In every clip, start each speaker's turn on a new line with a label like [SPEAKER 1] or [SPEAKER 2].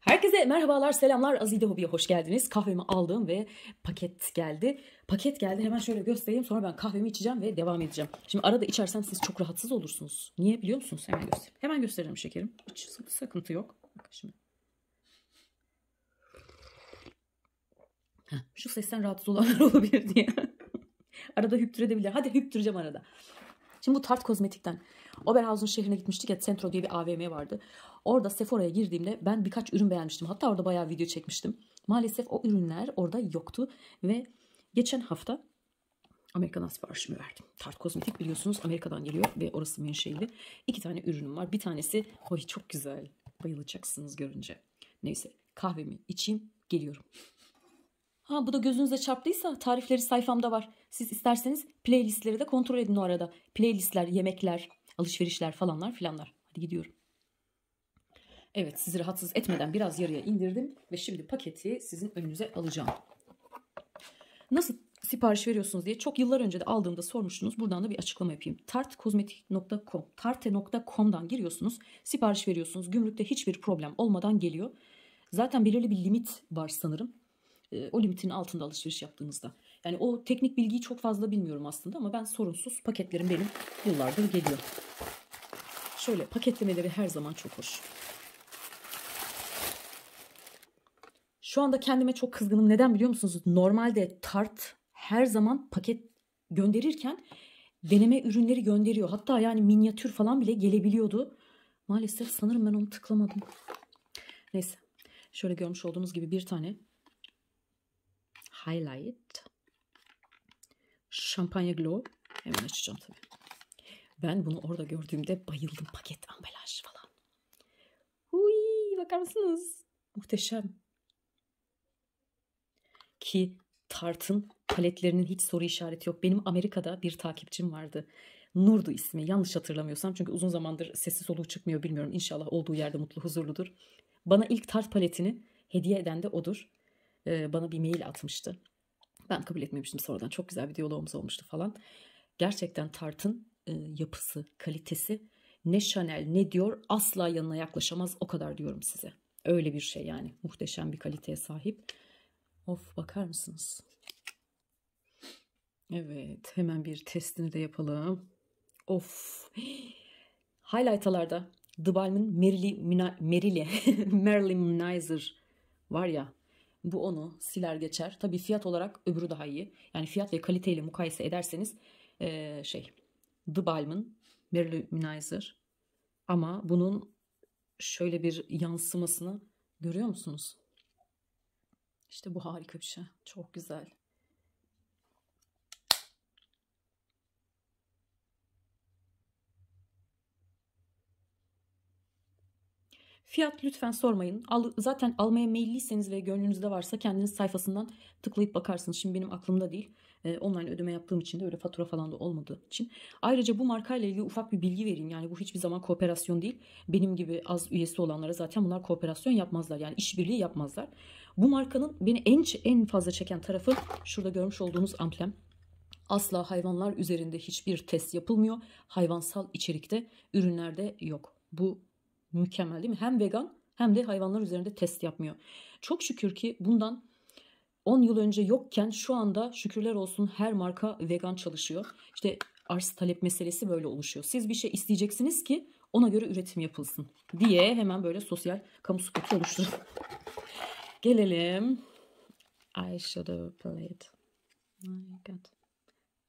[SPEAKER 1] Herkese merhabalar, selamlar. Azide Hobi'ye hoş geldiniz. Kahvemi aldım ve paket geldi. Paket geldi. Hemen şöyle göstereyim. Sonra ben kahvemi içeceğim ve devam edeceğim. Şimdi arada içersem siz çok rahatsız olursunuz. Niye biliyor musunuz? Hemen göstereyim. Hemen gösteririm şekerim. Hiç sıkıntı yok. Bak şimdi. şu sesten rahatsız olanlar olabilir diye. arada hüptürebilirler. Hadi hüptüreceğim arada. Şimdi bu Tart Kozmetik'ten Oberhausen şehrine gitmiştik ya Centro diye bir AVM vardı. Orada Sephora'ya girdiğimde ben birkaç ürün beğenmiştim. Hatta orada bayağı video çekmiştim. Maalesef o ürünler orada yoktu ve geçen hafta Amerika'dan siparişimi verdim. Tart Kozmetik biliyorsunuz Amerika'dan geliyor ve orası benim menşeili. İki tane ürünüm var. Bir tanesi oy çok güzel. Bayılacaksınız görünce. Neyse kahvemi içeyim geliyorum. Ha bu da gözünüze çarptıysa tarifleri sayfamda var. Siz isterseniz playlistleri de kontrol edin o arada. Playlistler, yemekler, alışverişler falanlar filanlar. Hadi gidiyorum. Evet sizi rahatsız etmeden biraz yarıya indirdim ve şimdi paketi sizin önünüze alacağım. Nasıl sipariş veriyorsunuz diye çok yıllar önce de aldığımda sormuştunuz. Buradan da bir açıklama yapayım. tartkozmetik.com tarte.com'dan giriyorsunuz. Sipariş veriyorsunuz. Gümrükte hiçbir problem olmadan geliyor. Zaten belirli bir limit var sanırım. E, o limitin altında alışveriş yaptığınızda. Yani o teknik bilgiyi çok fazla bilmiyorum aslında ama ben sorunsuz paketlerim benim yıllardır geliyor. Şöyle paketlemeleri her zaman çok hoş. Şu anda kendime çok kızgınım. Neden biliyor musunuz? Normalde Tart her zaman paket gönderirken deneme ürünleri gönderiyor. Hatta yani minyatür falan bile gelebiliyordu. Maalesef sanırım ben onu tıklamadım. Neyse. Şöyle görmüş olduğunuz gibi bir tane Highlight. Şampanya Glow. Hemen açacağım tabii. Ben bunu orada gördüğümde bayıldım. Paket, ambalaj falan. Huy, bakar mısınız? Muhteşem. Ki Tart'ın paletlerinin hiç soru işareti yok. Benim Amerika'da bir takipçim vardı. Nurdu ismi yanlış hatırlamıyorsam çünkü uzun zamandır sesi soluğu çıkmıyor bilmiyorum. İnşallah olduğu yerde mutlu huzurludur. Bana ilk tart paletini hediye eden de odur. Ee, bana bir mail atmıştı. Ben kabul etmemiştim sonradan. Çok güzel bir diyalogumuz olmuştu falan. Gerçekten Tart'ın e, yapısı, kalitesi ne Chanel ne diyor asla yanına yaklaşamaz o kadar diyorum size. Öyle bir şey yani. Muhteşem bir kaliteye sahip. Of bakar mısınız? Evet hemen bir testini de yapalım. Of. Highlightalarda The Balm'ın Merili, Merili, Marilyn Minizer var ya bu onu siler geçer. tabi fiyat olarak öbürü daha iyi. Yani fiyat ve kaliteyle mukayese ederseniz ee, şey The Balm'ın Merle Minizer ama bunun şöyle bir yansımasını görüyor musunuz? İşte bu harika bir şey. Çok güzel. Fiyat lütfen sormayın. Al, zaten almaya meyilliyseniz ve gönlünüzde varsa kendiniz sayfasından tıklayıp bakarsınız. Şimdi benim aklımda değil. E, online ödeme yaptığım için de öyle fatura falan da olmadığı için. Ayrıca bu markayla ilgili ufak bir bilgi vereyim. Yani bu hiçbir zaman kooperasyon değil. Benim gibi az üyesi olanlara zaten bunlar kooperasyon yapmazlar. Yani işbirliği yapmazlar. Bu markanın beni en en fazla çeken tarafı şurada görmüş olduğunuz amblem. Asla hayvanlar üzerinde hiçbir test yapılmıyor. Hayvansal içerikte ürünlerde yok. Bu Mükemmel değil mi? Hem vegan hem de hayvanlar üzerinde test yapmıyor. Çok şükür ki bundan 10 yıl önce yokken şu anda şükürler olsun her marka vegan çalışıyor. İşte arz talep meselesi böyle oluşuyor. Siz bir şey isteyeceksiniz ki ona göre üretim yapılsın diye hemen böyle sosyal kamu spotu oluşturun. Gelelim eyeshadow palette. My God.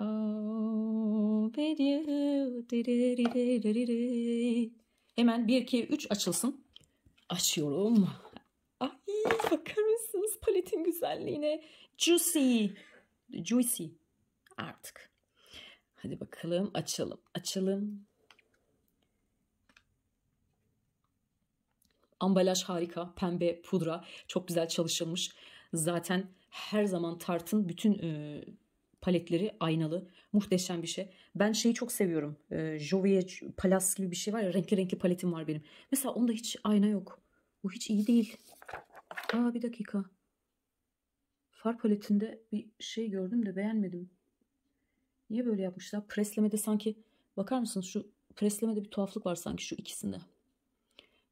[SPEAKER 1] Oh, with Hemen 1, 2, 3 açılsın. Açıyorum. Ay bakar mısınız paletin güzelliğine? Juicy. Juicy. Artık. Hadi bakalım açalım. Açalım. Ambalaj harika. Pembe pudra. Çok güzel çalışılmış. Zaten her zaman tartın bütün e, paletleri aynalı. Muhteşem bir şey. Ben şeyi çok seviyorum. E, ee, Jovier Palas gibi bir şey var ya. Renkli renkli paletim var benim. Mesela onda hiç ayna yok. Bu hiç iyi değil. Aa bir dakika. Far paletinde bir şey gördüm de beğenmedim. Niye böyle yapmışlar? Preslemede sanki bakar mısınız şu preslemede bir tuhaflık var sanki şu ikisinde.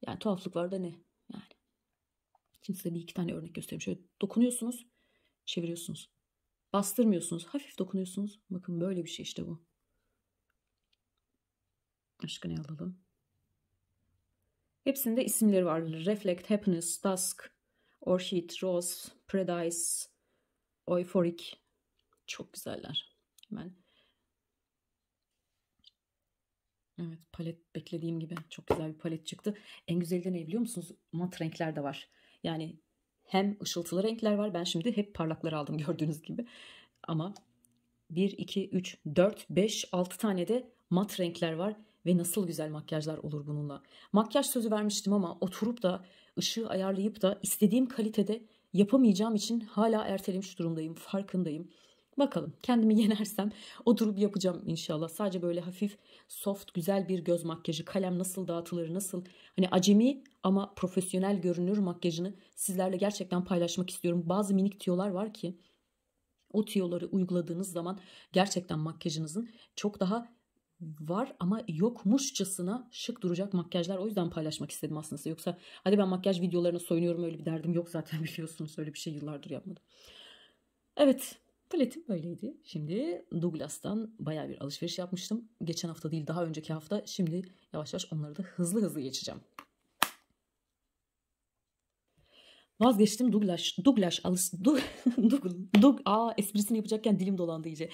[SPEAKER 1] Yani tuhaflık var da ne? Yani. Şimdi size bir iki tane örnek göstereyim. Şöyle dokunuyorsunuz, çeviriyorsunuz. Bastırmıyorsunuz. Hafif dokunuyorsunuz. Bakın böyle bir şey işte bu. Başka ne alalım? Hepsinde isimleri var. Reflect, Happiness, Dusk, Orchid, Rose, Paradise, Euphoric. Çok güzeller. Hemen. Evet palet beklediğim gibi çok güzel bir palet çıktı. En güzeli de ne biliyor musunuz? Mat renkler de var. Yani hem ışıltılı renkler var. Ben şimdi hep parlakları aldım gördüğünüz gibi. Ama 1, 2, 3, 4, 5, 6 tane de mat renkler var. Ve nasıl güzel makyajlar olur bununla. Makyaj sözü vermiştim ama oturup da ışığı ayarlayıp da istediğim kalitede yapamayacağım için hala ertelemiş durumdayım. Farkındayım. Bakalım kendimi yenersem oturup yapacağım inşallah. Sadece böyle hafif soft güzel bir göz makyajı. Kalem nasıl dağıtılır nasıl hani acemi ama profesyonel görünür makyajını sizlerle gerçekten paylaşmak istiyorum. Bazı minik tiyolar var ki o tiyoları uyguladığınız zaman gerçekten makyajınızın çok daha var ama yokmuşçasına şık duracak makyajlar. O yüzden paylaşmak istedim aslında. Yoksa hadi ben makyaj videolarına soyunuyorum öyle bir derdim yok zaten biliyorsunuz. Öyle bir şey yıllardır yapmadım. Evet Paletim böyleydi. Şimdi Douglas'tan baya bir alışveriş yapmıştım. Geçen hafta değil daha önceki hafta. Şimdi yavaş yavaş onları da hızlı hızlı geçeceğim. Vazgeçtim Douglas. Douglas alış... Doug, Doug, aa esprisini yapacakken dilim dolandı iyice.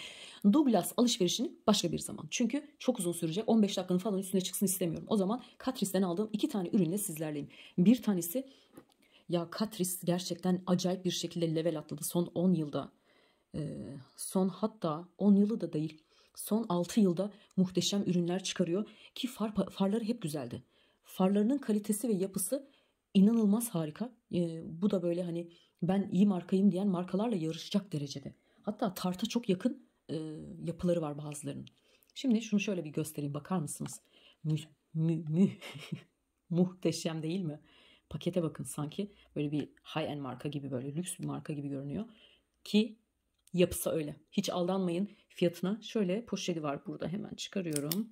[SPEAKER 1] Douglas alışverişini başka bir zaman. Çünkü çok uzun sürecek. 15 dakikanın falan üstüne çıksın istemiyorum. O zaman Catrice'den aldığım iki tane ürünle sizlerleyim. Bir tanesi ya Catrice gerçekten acayip bir şekilde level atladı son 10 yılda son hatta 10 yılı da değil son 6 yılda muhteşem ürünler çıkarıyor ki far, farları hep güzeldi. Farlarının kalitesi ve yapısı inanılmaz harika. E, bu da böyle hani ben iyi markayım diyen markalarla yarışacak derecede. Hatta tarta çok yakın e, yapıları var bazılarının. Şimdi şunu şöyle bir göstereyim bakar mısınız? Mü, mü, mü. muhteşem değil mi? Pakete bakın sanki böyle bir high end marka gibi böyle lüks bir marka gibi görünüyor. Ki Yapısı öyle. Hiç aldanmayın fiyatına. Şöyle poşeti var burada hemen çıkarıyorum.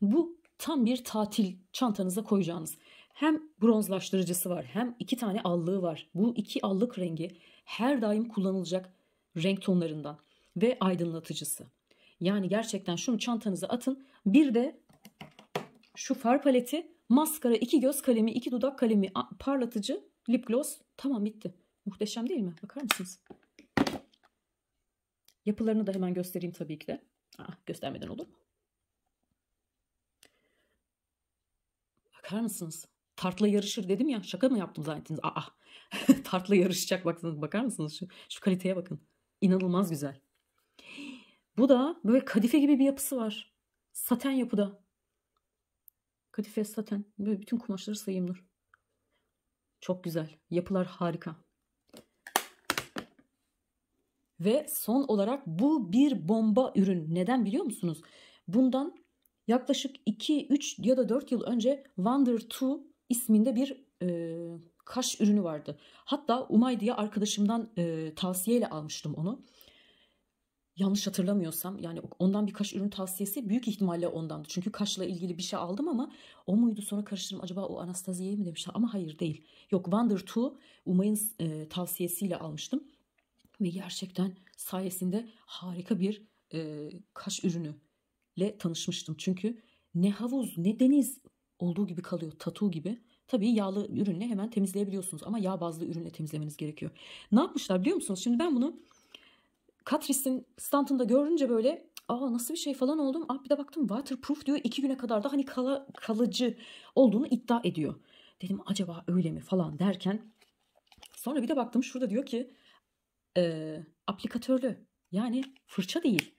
[SPEAKER 1] Bu tam bir tatil çantanıza koyacağınız. Hem bronzlaştırıcısı var hem iki tane allığı var. Bu iki allık rengi her daim kullanılacak renk tonlarından ve aydınlatıcısı. Yani gerçekten şunu çantanıza atın. Bir de şu far paleti, maskara, iki göz kalemi, iki dudak kalemi, parlatıcı, lip gloss Tamam bitti. Muhteşem değil mi? Bakar mısınız? Yapılarını da hemen göstereyim tabii ki de. Aa, göstermeden olur mu? Bakar mısınız? Tartla yarışır dedim ya. Şaka mı yaptım zannettiniz? Aa. tartla yarışacak baksanız bakar mısınız? Şu, şu kaliteye bakın. İnanılmaz güzel. Bu da böyle kadife gibi bir yapısı var. Saten yapıda. Kadife saten. Böyle bütün kumaşları sayayım dur. Çok güzel. Yapılar harika. Ve son olarak bu bir bomba ürün. Neden biliyor musunuz? Bundan yaklaşık 2, 3 ya da 4 yıl önce Wonder 2 isminde bir e, kaş ürünü vardı. Hatta Umay diye arkadaşımdan e, tavsiyeyle almıştım onu yanlış hatırlamıyorsam yani ondan birkaç ürün tavsiyesi büyük ihtimalle ondandı. Çünkü kaşla ilgili bir şey aldım ama o muydu sonra karıştırdım acaba o Anastasia'yı mi demişler ama hayır değil. Yok Wonder 2 Umay'ın e, tavsiyesiyle almıştım ve gerçekten sayesinde harika bir e, kaş ürünüyle tanışmıştım. Çünkü ne havuz ne deniz olduğu gibi kalıyor tatu gibi. Tabii yağlı ürünle hemen temizleyebiliyorsunuz ama yağ bazlı ürünle temizlemeniz gerekiyor. Ne yapmışlar biliyor musunuz? Şimdi ben bunu Catrice'in standında görünce böyle aa nasıl bir şey falan oldum. Aa, ah, bir de baktım waterproof diyor iki güne kadar da hani kala, kalıcı olduğunu iddia ediyor. Dedim acaba öyle mi falan derken sonra bir de baktım şurada diyor ki e, aplikatörlü yani fırça değil.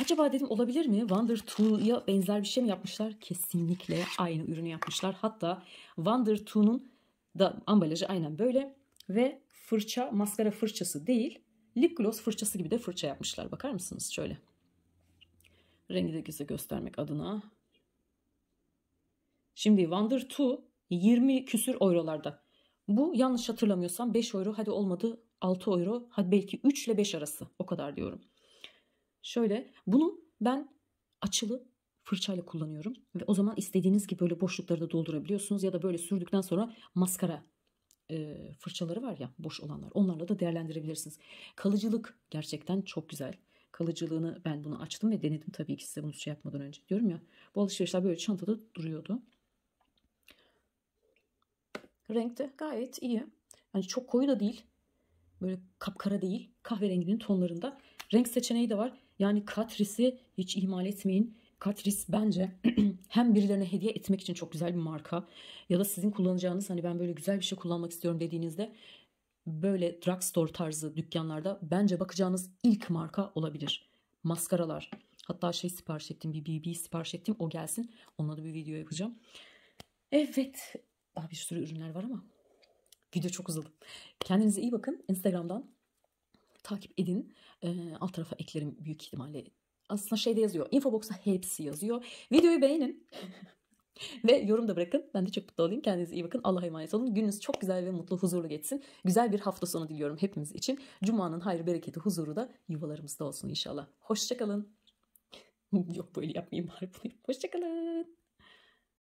[SPEAKER 1] Acaba dedim olabilir mi? Wonder Tool'ya benzer bir şey mi yapmışlar? Kesinlikle aynı ürünü yapmışlar. Hatta Wonder 2'nun da ambalajı aynen böyle ve fırça maskara fırçası değil Lip gloss fırçası gibi de fırça yapmışlar. Bakar mısınız şöyle. Rengi de size göstermek adına. Şimdi Wonder 2 20 küsür eurolarda. Bu yanlış hatırlamıyorsam 5 euro hadi olmadı 6 euro hadi belki 3 ile 5 arası o kadar diyorum. Şöyle bunu ben açılı fırçayla kullanıyorum ve o zaman istediğiniz gibi böyle boşlukları da doldurabiliyorsunuz ya da böyle sürdükten sonra maskara e, fırçaları var ya boş olanlar. Onlarla da değerlendirebilirsiniz. Kalıcılık gerçekten çok güzel. Kalıcılığını ben bunu açtım ve denedim tabii ki size bunu şey yapmadan önce. Diyorum ya bu alışverişler böyle çantada duruyordu. Renk de gayet iyi. Yani çok koyu da değil. Böyle kapkara değil. Kahverenginin tonlarında. Renk seçeneği de var. Yani katrisi hiç ihmal etmeyin. Katris bence hem birilerine hediye etmek için çok güzel bir marka ya da sizin kullanacağınız hani ben böyle güzel bir şey kullanmak istiyorum dediğinizde böyle drugstore tarzı dükkanlarda bence bakacağınız ilk marka olabilir. Maskaralar. Hatta şey sipariş ettim bir BB sipariş ettim o gelsin. Onunla da bir video yapacağım. Evet daha bir sürü ürünler var ama video çok uzadı. Kendinize iyi bakın. Instagram'dan takip edin. Ee, alt tarafa eklerim büyük ihtimalle aslında şeyde yazıyor. Infobox'a hepsi yazıyor. Videoyu beğenin. ve yorum da bırakın. Ben de çok mutlu olayım. Kendinize iyi bakın. Allah'a emanet olun. Gününüz çok güzel ve mutlu, huzurlu geçsin. Güzel bir hafta sonu diliyorum hepimiz için. Cuma'nın hayrı, bereketi, huzuru da yuvalarımızda olsun inşallah. Hoşçakalın. Yok böyle yapmayayım bari. Hoşçakalın.